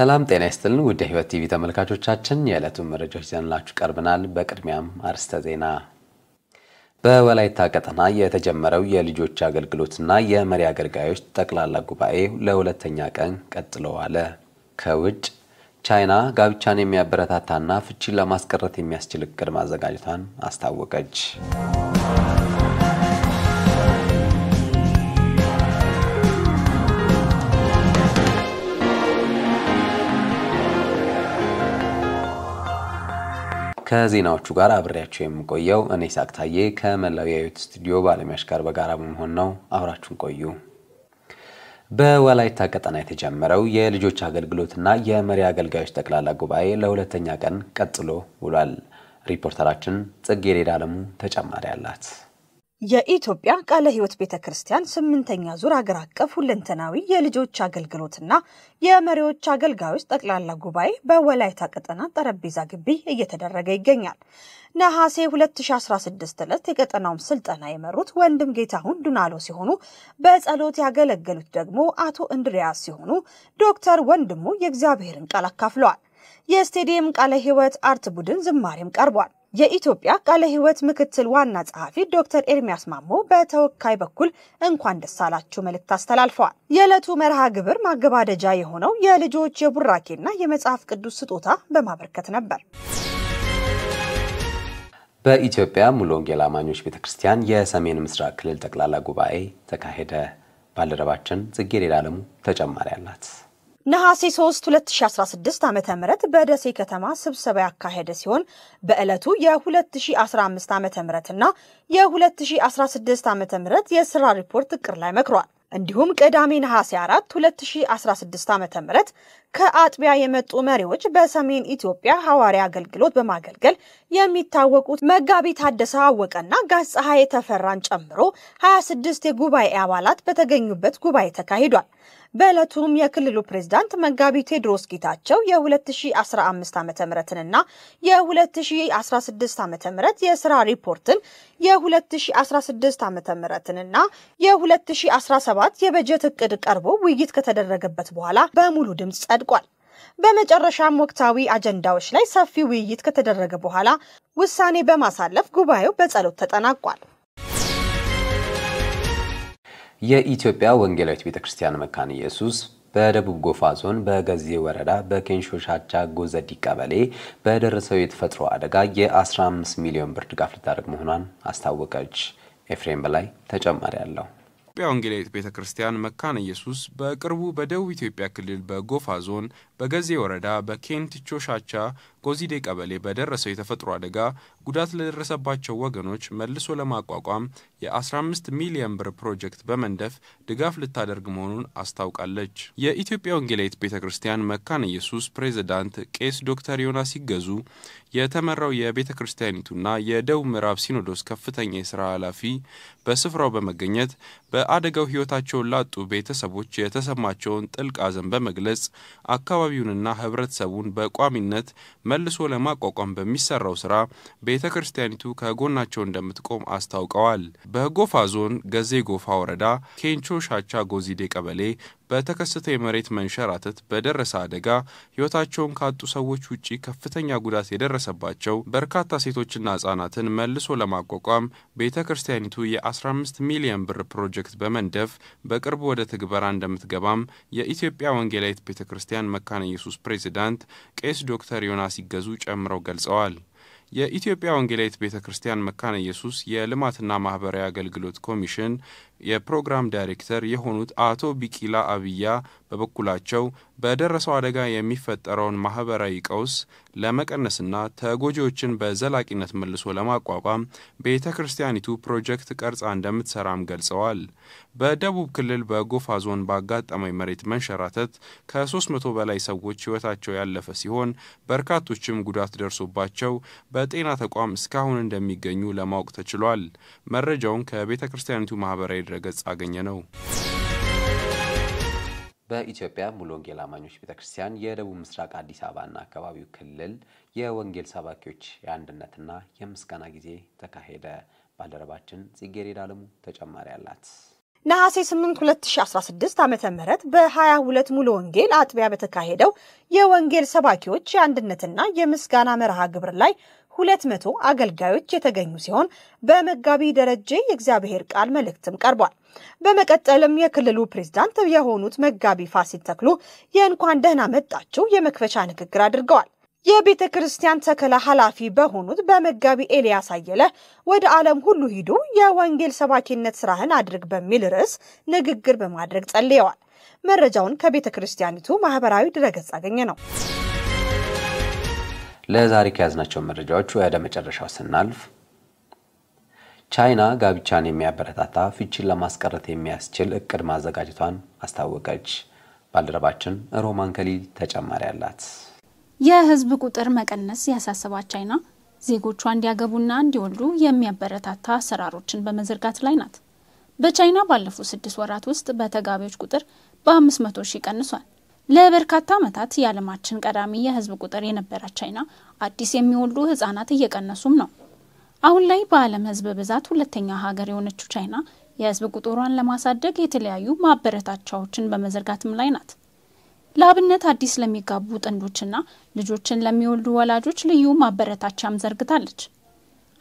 ሰላም ጤና ይስጥልን ውድ ህይወት ቲቪ ተመልካቾቻችን፣ የዕለቱን መረጃዎች ይዘንላችሁ ቀርብናል። በቅድሚያም አርስተ ዜና። በወላይታ ቀጠና የተጀመረው የልጆች አገልግሎትና የመሪ አገልጋዮች ጠቅላላ ጉባኤ ለሁለተኛ ቀን ቀጥሎ ዋለ። ከውጭ ቻይና ጋብቻን የሚያበረታታና ፍቺን ለማስቀረት የሚያስችል እቅድ ማዘጋጀቷን አስታወቀች። ከዜናዎቹ ጋር አብሬያቸው የምቆየው እኔ ሳቅታዬ ታዬ ከመላው ስቱዲዮ ባለሙያዎች ጋር በጋራ በመሆን ነው። አብራችሁን ቆዩ። በወላይታ ቀጠና የተጀመረው የልጆች አገልግሎትና የመሪ አገልጋዮች ጠቅላላ ጉባኤ ለሁለተኛ ቀን ቀጥሎ ውሏል። ሪፖርተራችን ሌዳ አለሙ ተጨማሪ አላት። የኢትዮጵያ ቃለ ሕይወት ቤተ ክርስቲያን ስምንተኛ ዙር አገር አቀፍ ሁለንተናዊ የልጆች አገልግሎትና የመሪዎች አገልጋዮች ጠቅላላ ጉባኤ በወላይታ ቀጠና ጠረጴዛ ግቢ እየተደረገ ይገኛል። ነሐሴ 2016 ዕለት የቀጠናውም ስልጠና የመሩት ወንድም ጌታሁን ዱናሎ ሲሆኑ በጸሎት ያገለገሉት ደግሞ አቶ እንድሪያስ ሲሆኑ ዶክተር ወንድሙ የእግዚአብሔርን ቃል አካፍለዋል። የስቴዲየም ቃለ ሕይወት አርት ቡድን ዝማሬም ቀርቧል። የኢትዮጵያ ቃለ ሕይወት ምክትል ዋና ጸሐፊ ዶክተር ኤርሚያስ ማሞ በተወካይ በኩል እንኳን ደስ አላችሁ መልእክት አስተላልፈዋል። የዕለቱ መርሃ ግብር ማገባደጃ የሆነው የልጆች የቡራኬና የመጽሐፍ ቅዱስ ስጦታ በማበርከት ነበር። በኢትዮጵያ ሙሉ ወንጌል አማኞች ቤተ ክርስቲያን የሰሜን ምስራቅ ክልል ጠቅላላ ጉባኤ ተካሄደ። ባልደረባችን ጽጌረዳ አለሙ ተጨማሪ አላት። ነሐሴ 3 2016 ዓ ም በደሴ ከተማ ስብሰባ ያካሄደ ሲሆን በዕለቱ የ2015 ዓ ም እና የ2016 ዓ ም የስራ ሪፖርት እቅድ ላይ መክሯል። እንዲሁም ቅዳሜ ነሐሴ 4 2016 ዓ ም ከአጥቢያ የመጡ መሪዎች በሰሜን ኢትዮጵያ ሐዋሪ አገልግሎት በማገልገል የሚታወቁት መጋቢ ታደሰ አወቀና ጋዝ ፀሐይ የተፈራን ጨምሮ 26 የጉባኤ አባላት በተገኙበት ጉባኤ ተካሂዷል። በዕለቱም የክልሉ ፕሬዝዳንት መጋቢ ቴዎድሮስ ጌታቸው የ2015 ዓ ምትንና የ2016 ዓ ም የስራ ሪፖርትን የ2016 ዓ ምትንና የ2017 የበጀት እቅድ ቀርቦ ውይይት ከተደረገበት በኋላ በሙሉ ድምፅ ጸድቋል። በመጨረሻም ወቅታዊ አጀንዳዎች ላይ ሰፊ ውይይት ከተደረገ በኋላ ውሳኔ በማሳለፍ ጉባኤው በጸሎት ተጠናቋል። የኢትዮጵያ ወንጌላዊት ቤተ ክርስቲያን መካነ ኢየሱስ በደቡብ ጎፋ ዞን በገዜ ወረዳ በኬንሾ ሻቻ ጎዘዲ ቀበሌ በደረሰው የተፈጥሮ አደጋ የ15 ሚሊዮን ብር ድጋፍ ልታደርግ መሆኗን አስታወቀች። ኤፍሬም በላይ ተጨማሪ አለው። ኢትዮጵያ ወንጌላዊት ቤተ ክርስቲያን መካነ ኢየሱስ በቅርቡ በደቡብ ኢትዮጵያ ክልል በጎፋ ዞን በገዜ ወረዳ በኬንት ቾሻቻ ጎዚዴ ቀበሌ በደረሰው የተፈጥሮ አደጋ ጉዳት ለደረሰባቸው ወገኖች መልሶ ለማቋቋም የ15 ሚሊዮን ብር ፕሮጀክት በመንደፍ ድጋፍ ልታደርግ መሆኑን አስታውቃለች። የኢትዮጵያ ወንጌላዊት ቤተ ክርስቲያን መካነ ኢየሱስ ፕሬዝዳንት ቄስ ዶክተር ዮናስ ሲገዙ የተመራው የቤተ ክርስቲያኒቱና የደቡብ ምዕራብ ሲኖዶስ ከፍተኛ የስራ ኃላፊ በስፍራው በመገኘት በአደጋው ህይወታቸውን ላጡ ቤተሰቦች የተሰማቸውን ጥልቅ ሐዘን በመግለጽ አካባቢ አካባቢውንና ህብረተሰቡን በቋሚነት መልሶ ለማቋቋም በሚሰራው ስራ ቤተ ክርስቲያኒቱ ከጎናቸው እንደምትቆም አስታውቀዋል። በጎፋ ዞን ገዜ ጎፋ ወረዳ ኬንቾ ሻቻ ጎዚዴ ቀበሌ በተከሰተ የመሬት መንሸራተት በደረሰ አደጋ ሕይወታቸውን ካጡ ሰዎች ውጪ ከፍተኛ ጉዳት የደረሰባቸው በርካታ ሴቶችና ሕጻናትን መልሶ ለማቋቋም ቤተ ክርስቲያኒቱ የ15 ሚሊዮን ብር ፕሮጀክት በመንደፍ በቅርቡ ወደ ትግበራ እንደምትገባም የኢትዮጵያ ወንጌላዊት ቤተ ክርስቲያን መካነ ኢየሱስ ፕሬዚዳንት ቄስ ዶክተር ዮናስ ይገዙ ጨምረው ገልጸዋል። የኢትዮጵያ ወንጌላዊት ቤተ ክርስቲያን መካነ ኢየሱስ የልማትና ማህበራዊ አገልግሎት ኮሚሽን የፕሮግራም ዳይሬክተር የሆኑት አቶ ቢቂላ አብያ በበኩላቸው በደረሰው አደጋ የሚፈጠረውን ማህበራዊ ቀውስ ለመቀነስና ተጎጂዎችን በዘላቂነት መልሶ ለማቋቋም ቤተ ክርስቲያኒቱ ፕሮጀክት ቀርጻ እንደምትሰራም ገልጸዋል። በደቡብ ክልል በጎፋ ዞን ባጋጠመው መሬት መንሸራተት ከ300 በላይ ሰዎች ሕይወታቸው ያለፈ ሲሆን በርካቶችም ጉዳት ደርሶባቸው በጤና ተቋም እስካሁን እንደሚገኙ ለማወቅ ተችሏል። መረጃውን ከቤተ ክርስቲያኒቱ ማኅበራዊ ድረገጽ አገኘ ነው። በኢትዮጵያ ሙሉ ወንጌል አማኞች ቤተክርስቲያን የደቡብ ምስራቅ አዲስ አበባና አካባቢው ክልል የወንጌል ሰባኪዎች የአንድነትና የምስጋና ጊዜ ተካሄደ። ባልደረባችን ጽጌሬዳ አለሙ ተጨማሪ አላት። ነሐሴ 8 2016 ዓ ም በ22 ሙሉ ወንጌል አጥቢያ በተካሄደው የወንጌል ሰባኪዎች የአንድነትና የምስጋና መርሃ ግብር ላይ ሁለት መቶ አገልጋዮች የተገኙ ሲሆን በመጋቢ ደረጀ የእግዚአብሔር ቃል መልእክትም ቀርቧል። በመቀጠልም የክልሉ ፕሬዝዳንት የሆኑት መጋቢ ፋሲል ተክሉ የእንኳን ደህና መጣችሁ የመክፈቻ ንግግር አድርገዋል። የቤተ ክርስቲያን ተከላ ኃላፊ በሆኑት በመጋቢ ኤልያስ አየለ ወደ ዓለም ሁሉ ሂዱ የወንጌል ሰባኪነት ስራህን አድርግ በሚል ርዕስ ንግግር በማድረግ ጸልየዋል። መረጃውን ከቤተ ክርስቲያኒቱ ማህበራዊ ድረገጽ አገኘ ነው። ለዛሬ ከያዝናቸው መረጃዎች ወደ መጨረሻው ስናልፍ ቻይና ጋብቻን የሚያበረታታ ፍቺን ለማስቀረት የሚያስችል እቅድ ማዘጋጀቷን አስታወቀች። ባልደረባችን ሮማን ከሊል ተጨማሪ አላት። የህዝብ ቁጥር መቀነስ ያሳሰባት ቻይና ዜጎቿ እንዲያገቡና እንዲወልዱ የሚያበረታታ አሰራሮችን በመዘርጋት ላይ ናት። በቻይና ባለፉት ስድስት ወራት ውስጥ በተጋቢዎች ቁጥር በ መቶ ሺህ ቀንሷል። ለበርካታ ዓመታት የዓለማችን ቀዳሚ የህዝብ ቁጥር የነበረች ቻይና አዲስ የሚወልዱ ህጻናት እየቀነሱም ነው። አሁን ላይ በዓለም ህዝብ ብዛት ሁለተኛ ሀገር የሆነችው ቻይና የህዝብ ቁጥሯን ለማሳደግ የተለያዩ ማበረታቻዎችን በመዘርጋትም ላይ ናት። ለአብነት አዲስ ለሚጋቡ ጥንዶችና ልጆችን ለሚወልዱ ወላጆች ልዩ ማበረታቻም ዘርግታለች።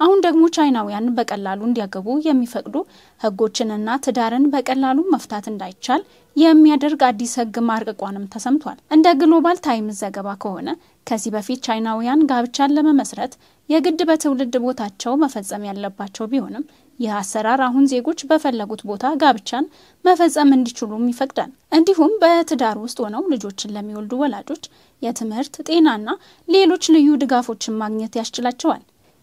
አሁን ደግሞ ቻይናውያን በቀላሉ እንዲያገቡ የሚፈቅዱ ህጎችንና ትዳርን በቀላሉ መፍታት እንዳይቻል የሚያደርግ አዲስ ህግ ማርቀቋንም ተሰምቷል። እንደ ግሎባል ታይምስ ዘገባ ከሆነ ከዚህ በፊት ቻይናውያን ጋብቻን ለመመስረት የግድ በትውልድ ቦታቸው መፈጸም ያለባቸው ቢሆንም ይህ አሰራር አሁን ዜጎች በፈለጉት ቦታ ጋብቻን መፈጸም እንዲችሉም ይፈቅዳል። እንዲሁም በትዳር ውስጥ ሆነው ልጆችን ለሚወልዱ ወላጆች የትምህርት ጤናና ሌሎች ልዩ ድጋፎችን ማግኘት ያስችላቸዋል።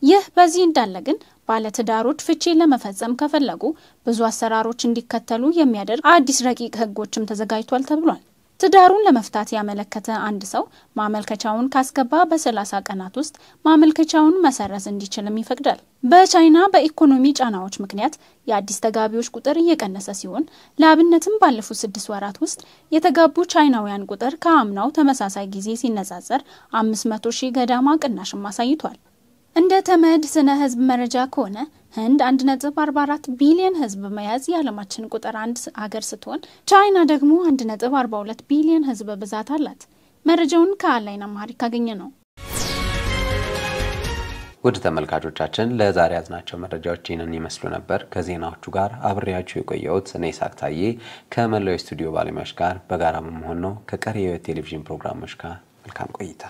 ይህ በዚህ እንዳለ ግን ባለትዳሮች ፍቺ ለመፈጸም ከፈለጉ ብዙ አሰራሮች እንዲከተሉ የሚያደርግ አዲስ ረቂቅ ህጎችም ተዘጋጅቷል ተብሏል። ትዳሩን ለመፍታት ያመለከተ አንድ ሰው ማመልከቻውን ካስገባ በሰላሳ ቀናት ውስጥ ማመልከቻውን መሰረዝ እንዲችልም ይፈቅዳል። በቻይና በኢኮኖሚ ጫናዎች ምክንያት የአዲስ ተጋቢዎች ቁጥር እየቀነሰ ሲሆን ለአብነትም ባለፉት ስድስት ወራት ውስጥ የተጋቡ ቻይናውያን ቁጥር ከአምናው ተመሳሳይ ጊዜ ሲነጻጸር አምስት መቶ ሺህ ገዳማ ቅናሽም አሳይቷል። እንደ ተመድ ስነ ህዝብ መረጃ ከሆነ ህንድ 1.44 ቢሊዮን ህዝብ በመያዝ የዓለማችን ቁጥር አንድ አገር ስትሆን ቻይና ደግሞ 1.42 ቢሊዮን ህዝብ ብዛት አላት። መረጃውን ከአላይን አማሪክ ካገኘ ነው። ውድ ተመልካቾቻችን ለዛሬ ያዝናቸው መረጃዎች ይህንን ይመስሉ ነበር። ከዜናዎቹ ጋር አብሬያችሁ የቆየሁት እኔ ይስሐቅ ታዬ ከመላው ስቱዲዮ ባለሙያዎች ጋር በጋራ በመሆን ነው። ከቀሪ የቴሌቪዥን ፕሮግራሞች ጋር መልካም ቆይታ